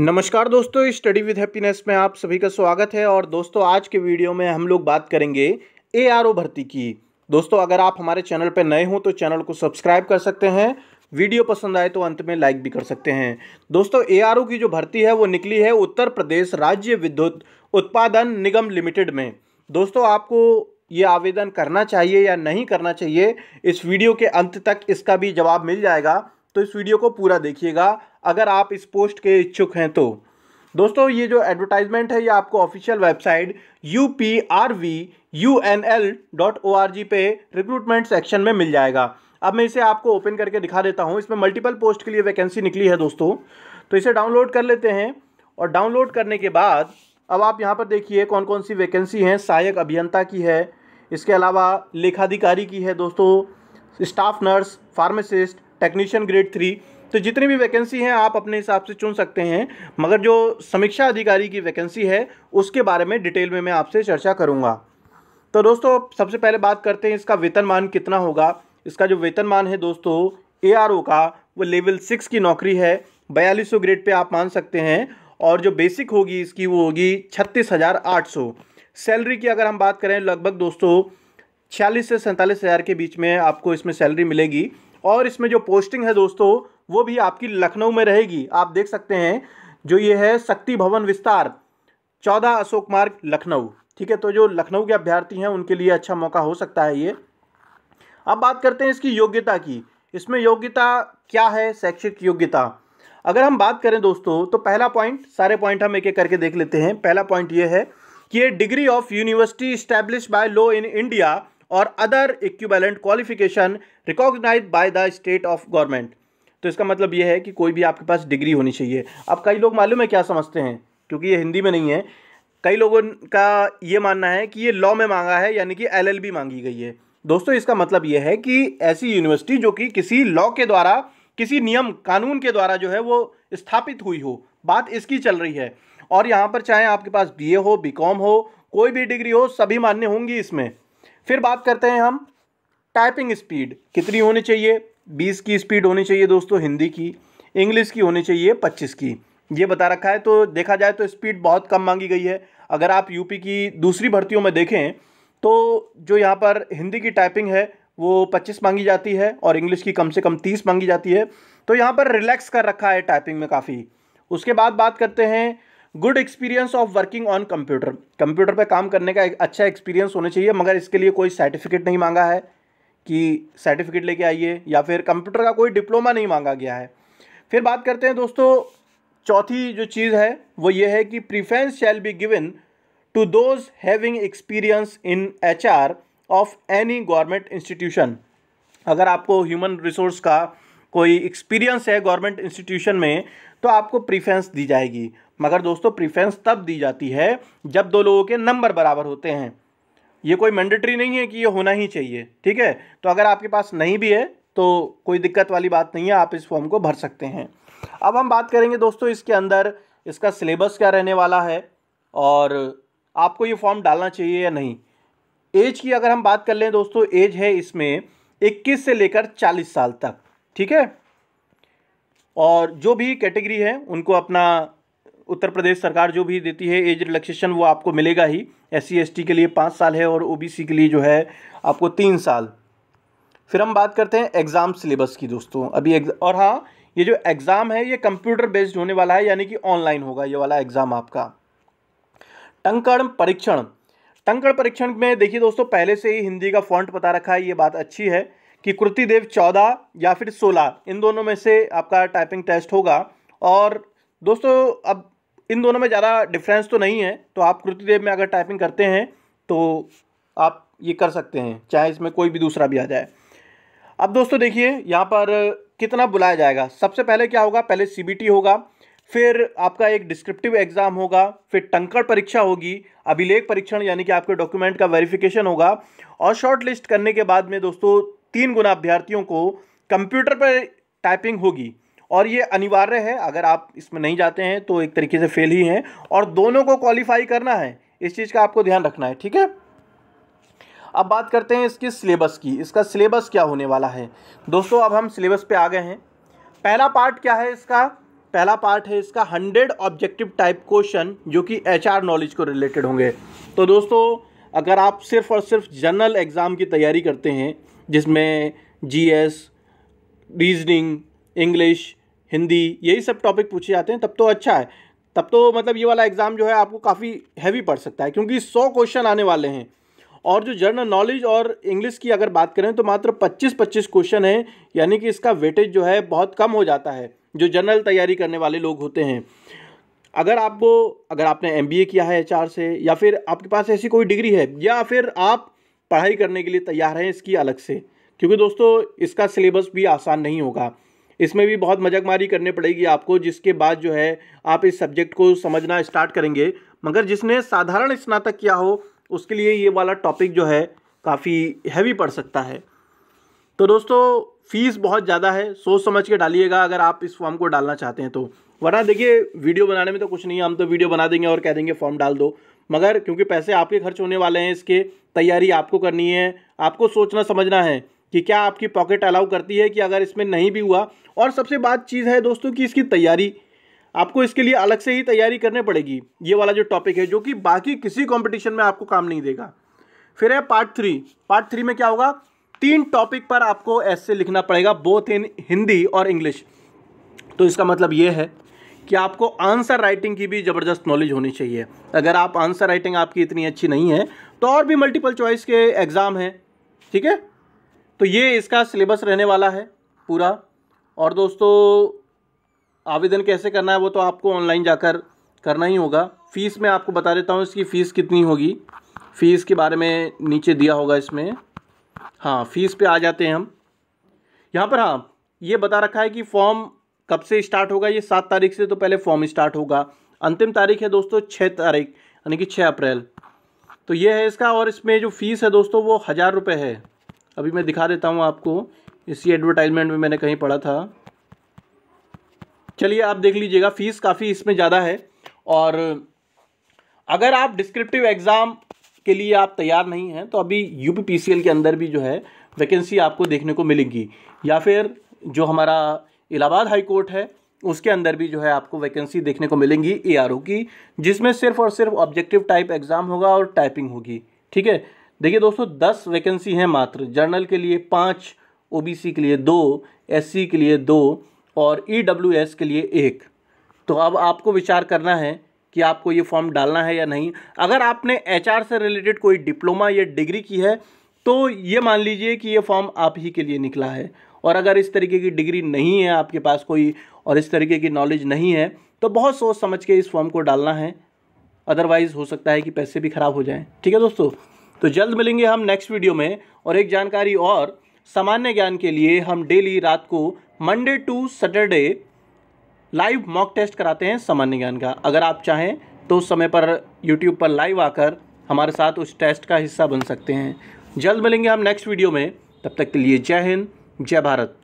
नमस्कार दोस्तों study with happiness में आप सभी का स्वागत है और दोस्तों आज के वीडियो में हम लोग बात करेंगे ए भर्ती की दोस्तों अगर आप हमारे चैनल पर नए हों तो चैनल को सब्सक्राइब कर सकते हैं वीडियो पसंद आए तो अंत में लाइक भी कर सकते हैं दोस्तों ए की जो भर्ती है वो निकली है उत्तर प्रदेश राज्य विद्युत उत्पादन निगम लिमिटेड में दोस्तों आपको ये आवेदन करना चाहिए या नहीं करना चाहिए इस वीडियो के अंत तक इसका भी जवाब मिल जाएगा तो इस वीडियो को पूरा देखिएगा अगर आप इस पोस्ट के इच्छुक हैं तो दोस्तों ये जो एडवर्टाइजमेंट है ये आपको official website U P R V U N L dot O R G पे रिक्रूटमेंट सेक्शन में मिल जाएगा अब मैं इसे आपको ओपन करके दिखा देता हूँ इसमें मल्टीपल पोस्ट के लिए वैकेंसी निकली है दोस्तों तो इसे डाउनलोड कर लेते हैं और डाउनलोड करने के बाद अब आप यहाँ पर देखिए कौन कौन सी वैकेंसी हैं सहायक अभियंता की है इसके अलावा लेखाधिकारी की है दोस्तों staff nurse pharmacist technician grade three तो जितनी भी वैकेंसी हैं आप अपने हिसाब से चुन सकते हैं मगर जो समीक्षा अधिकारी की वैकेंसी है उसके बारे में डिटेल में मैं आपसे चर्चा करूँगा तो दोस्तों सबसे पहले बात करते हैं इसका वेतनमान कितना होगा इसका जो वेतनमान है दोस्तों ए का वो लेवल सिक्स की नौकरी है बयालीस ग्रेड पर आप मान सकते हैं और जो बेसिक होगी इसकी वो होगी छत्तीस हज़ार आठ सौ सैलरी की अगर हम बात करें लगभग दोस्तों छियालीस से सैंतालीस हज़ार के बीच में आपको इसमें सैलरी मिलेगी और इसमें जो पोस्टिंग है दोस्तों वो भी आपकी लखनऊ में रहेगी आप देख सकते हैं जो ये है शक्ति भवन विस्तार चौदह अशोक मार्ग लखनऊ ठीक है तो जो लखनऊ के अभ्यर्थी हैं उनके लिए अच्छा मौका हो सकता है ये अब बात करते हैं इसकी योग्यता की इसमें योग्यता क्या है शैक्षिक योग्यता अगर हम बात करें दोस्तों तो पहला पॉइंट सारे पॉइंट हम एक एक करके देख लेते हैं पहला पॉइंट ये है कि ये degree of university establish by law in India और other equivalent qualification recognise by the state of government तो इसका मतलब ये है कि कोई भी आपके पास डिग्री होनी चाहिए अब कई लोग मालूम है क्या समझते हैं क्योंकि ये हिंदी में नहीं है कई लोगों का ये मानना है कि ये लॉ में मांगा है यानी कि एलएलबी मांगी गई है दोस्तों इसका मतलब ये है कि ऐसी यूनिवर्सिटी जो कि किसी लॉ के द्वारा किसी नियम कानून के द्वारा जो है वो स्थापित हुई हो बात इसकी चल रही है और यहाँ पर चाहे आपके पास बी हो बी हो कोई भी डिग्री हो सभी मान्य होंगी इसमें फिर बात करते हैं हम टाइपिंग स्पीड कितनी होनी चाहिए बीस की स्पीड होनी चाहिए दोस्तों हिंदी की इंग्लिश की होनी चाहिए पच्चीस की ये बता रखा है तो देखा जाए तो स्पीड बहुत कम मांगी गई है अगर आप यूपी की दूसरी भर्तियों में देखें तो जो यहाँ पर हिंदी की टाइपिंग है वो पच्चीस मांगी जाती है और इंग्लिश की कम से कम तीस मांगी जाती है तो यहाँ पर रिलैक्स कर रखा है टाइपिंग में काफ़ी उसके बाद बात करते हैं good experience of working on computer computer पे काम करने का एक अच्छा एक्सपीरियंस होना चाहिए मगर इसके लिए कोई सर्टिफिकेट नहीं मांगा है कि सर्टिफिकेट लेके आइए या फिर कंप्यूटर का कोई डिप्लोमा नहीं मांगा गया है फिर बात करते हैं दोस्तों चौथी जो चीज़ है वो ये है कि preference shall be given to those having experience in each of any government institution अगर आपको ह्यूमन रिसोर्स का कोई एक्सपीरियंस है गवर्नमेंट इंस्टीट्यूशन में तो आपको प्रीफेंस दी जाएगी मगर दोस्तों प्रिफ्रेंस तब दी जाती है जब दो लोगों के नंबर बराबर होते हैं ये कोई मैंडेटरी नहीं है कि ये होना ही चाहिए ठीक है तो अगर आपके पास नहीं भी है तो कोई दिक्कत वाली बात नहीं है आप इस फॉर्म को भर सकते हैं अब हम बात करेंगे दोस्तों इसके अंदर इसका सिलेबस क्या रहने वाला है और आपको ये फॉर्म डालना चाहिए या नहीं एज की अगर हम बात कर लें दोस्तों एज है इसमें 21 से लेकर 40 साल तक ठीक है और जो भी कैटेगरी है उनको अपना उत्तर प्रदेश सरकार जो भी देती है एज रिलैक्सेशन वो आपको मिलेगा ही एस सी के लिए पाँच साल है और ओ के लिए जो है आपको तीन साल फिर हम बात करते हैं एग्ज़ाम सिलेबस की दोस्तों अभी और हाँ ये जो एग्ज़ाम है ये कंप्यूटर बेस्ड होने वाला है यानी कि ऑनलाइन होगा ये वाला एग्ज़ाम आपका टंकण परीक्षण टंकण परीक्षण में देखिए दोस्तों पहले से ही हिंदी का फॉन्ट बता रखा है ये बात अच्छी है कि कृतिदेव चौदह या फिर सोलह इन दोनों में से आपका टाइपिंग टेस्ट होगा और दोस्तों अब इन दोनों में ज़्यादा डिफरेंस तो नहीं है तो आप कृतिदेव में अगर टाइपिंग करते हैं तो आप ये कर सकते हैं चाहे इसमें कोई भी दूसरा भी आ जाए अब दोस्तों देखिए यहाँ पर कितना बुलाया जाएगा सबसे पहले क्या होगा पहले सी होगा फिर आपका एक डिस्क्रिप्टिव एग्ज़ाम होगा फिर टंकर परीक्षा होगी अभिलेख परीक्षण यानी कि आपके डॉक्यूमेंट का वेरिफिकेशन होगा और शॉर्ट लिस्ट करने के बाद में दोस्तों तीन गुना अभ्यर्थियों को कंप्यूटर पर टाइपिंग होगी और ये अनिवार्य है अगर आप इसमें नहीं जाते हैं तो एक तरीके से फेल ही हैं और दोनों को क्वालिफाई करना है इस चीज़ का आपको ध्यान रखना है ठीक है अब बात करते हैं इसकी सिलेबस की इसका सिलेबस क्या होने वाला है दोस्तों अब हम सिलेबस पे आ गए हैं पहला पार्ट क्या है इसका पहला पार्ट है इसका हंड्रेड ऑब्जेक्टिव टाइप क्वेश्चन जो कि एच नॉलेज को रिलेटेड होंगे तो दोस्तों अगर आप सिर्फ और सिर्फ जनरल एग्ज़ाम की तैयारी करते हैं जिसमें जीएस रीजनिंग इंग्लिश हिंदी यही सब टॉपिक पूछे जाते हैं तब तो अच्छा है तब तो मतलब ये वाला एग्ज़ाम जो है आपको काफ़ी हैवी पड़ सकता है क्योंकि सौ क्वेश्चन आने वाले हैं और जो जनरल नॉलेज और इंग्लिश की अगर बात करें तो मात्र पच्चीस पच्चीस क्वेश्चन हैं यानी कि इसका वेटेज जो है बहुत कम हो जाता है जो जनरल तैयारी करने वाले लोग होते हैं अगर आपको अगर आपने एम किया है एच से या फिर आपके पास ऐसी कोई डिग्री है या फिर आप पढ़ाई करने के लिए तैयार हैं इसकी अलग से क्योंकि दोस्तों इसका सिलेबस भी आसान नहीं होगा इसमें भी बहुत मजाक मारी करनी पड़ेगी आपको जिसके बाद जो है आप इस सब्जेक्ट को समझना स्टार्ट करेंगे मगर जिसने साधारण स्नातक किया हो उसके लिए ये वाला टॉपिक जो है काफ़ी हैवी पड़ सकता है तो दोस्तों फीस बहुत ज़्यादा है सोच समझ के डालिएगा अगर आप इस फॉर्म को डालना चाहते हैं तो वरना देखिए वीडियो बनाने में तो कुछ नहीं है हम तो वीडियो बना देंगे और कह देंगे फॉर्म डाल दो मगर क्योंकि पैसे आपके खर्च होने वाले हैं इसके तैयारी आपको करनी है आपको सोचना समझना है कि क्या आपकी पॉकेट अलाउ करती है कि अगर इसमें नहीं भी हुआ और सबसे बात चीज़ है दोस्तों कि इसकी तैयारी आपको इसके लिए अलग से ही तैयारी करनी पड़ेगी ये वाला जो टॉपिक है जो कि बाकी किसी कंपटीशन में आपको काम नहीं देगा फिर है पार्ट थ्री पार्ट थ्री में क्या होगा तीन टॉपिक पर आपको ऐसे लिखना पड़ेगा बोथ इन हिंदी और इंग्लिश तो इसका मतलब ये है कि आपको आंसर राइटिंग की भी ज़बरदस्त नॉलेज होनी चाहिए अगर आप आंसर राइटिंग आपकी इतनी अच्छी नहीं है तो और भी मल्टीपल चॉइस के एग्ज़ाम हैं ठीक है तो ये इसका सिलेबस रहने वाला है पूरा और दोस्तों आवेदन कैसे करना है वो तो आपको ऑनलाइन जाकर करना ही होगा फ़ीस मैं आपको बता देता हूँ इसकी फ़ीस कितनी होगी फ़ीस के बारे में नीचे दिया होगा इसमें हाँ फ़ीस पे आ जाते हैं हम यहाँ पर हाँ ये बता रखा है कि फॉर्म कब से स्टार्ट होगा ये सात तारीख से तो पहले फॉर्म स्टार्ट होगा अंतिम तारीख है दोस्तों छः तारीख यानी कि छः अप्रैल तो ये है इसका और इसमें जो फीस है दोस्तों वो हज़ार रुपये है अभी मैं दिखा देता हूँ आपको इसी एडवर्टाइजमेंट में मैंने कहीं पढ़ा था चलिए आप देख लीजिएगा फीस काफ़ी इसमें ज़्यादा है और अगर आप डिस्क्रिप्टिव एग्ज़ाम के लिए आप तैयार नहीं हैं तो अभी यू के अंदर भी जो है वैकेंसी आपको देखने को मिलेगी या फिर जो हमारा इलाहाबाद हाई कोर्ट है उसके अंदर भी जो है आपको वैकेंसी देखने को मिलेंगी ए की जिसमें सिर्फ और सिर्फ ऑब्जेक्टिव टाइप एग्ज़ाम होगा और टाइपिंग होगी ठीक है देखिए दोस्तों दस वैकेंसी हैं मात्र जर्नल के लिए पाँच ओ के लिए दो एस के लिए दो और ई e के लिए एक तो अब आपको विचार करना है कि आपको ये फॉर्म डालना है या नहीं अगर आपने एचआर से रिलेटेड कोई डिप्लोमा या डिग्री की है तो ये मान लीजिए कि ये फॉर्म आप ही के लिए निकला है और अगर इस तरीके की डिग्री नहीं है आपके पास कोई और इस तरीके की नॉलेज नहीं है तो बहुत सोच समझ के इस फॉर्म को डालना है अदरवाइज़ हो सकता है कि पैसे भी ख़राब हो जाएँ ठीक है दोस्तों तो जल्द मिलेंगे हम नेक्स्ट वीडियो में और एक जानकारी और सामान्य ज्ञान के लिए हम डेली रात को Monday to Saturday live mock test कराते हैं सामान्य ज्ञान का अगर आप चाहें तो उस समय पर यूट्यूब पर लाइव आकर हमारे साथ उस टेस्ट का हिस्सा बन सकते हैं जल्द मिलेंगे हम नेक्स्ट वीडियो में तब तक के लिए जय हिंद जय भारत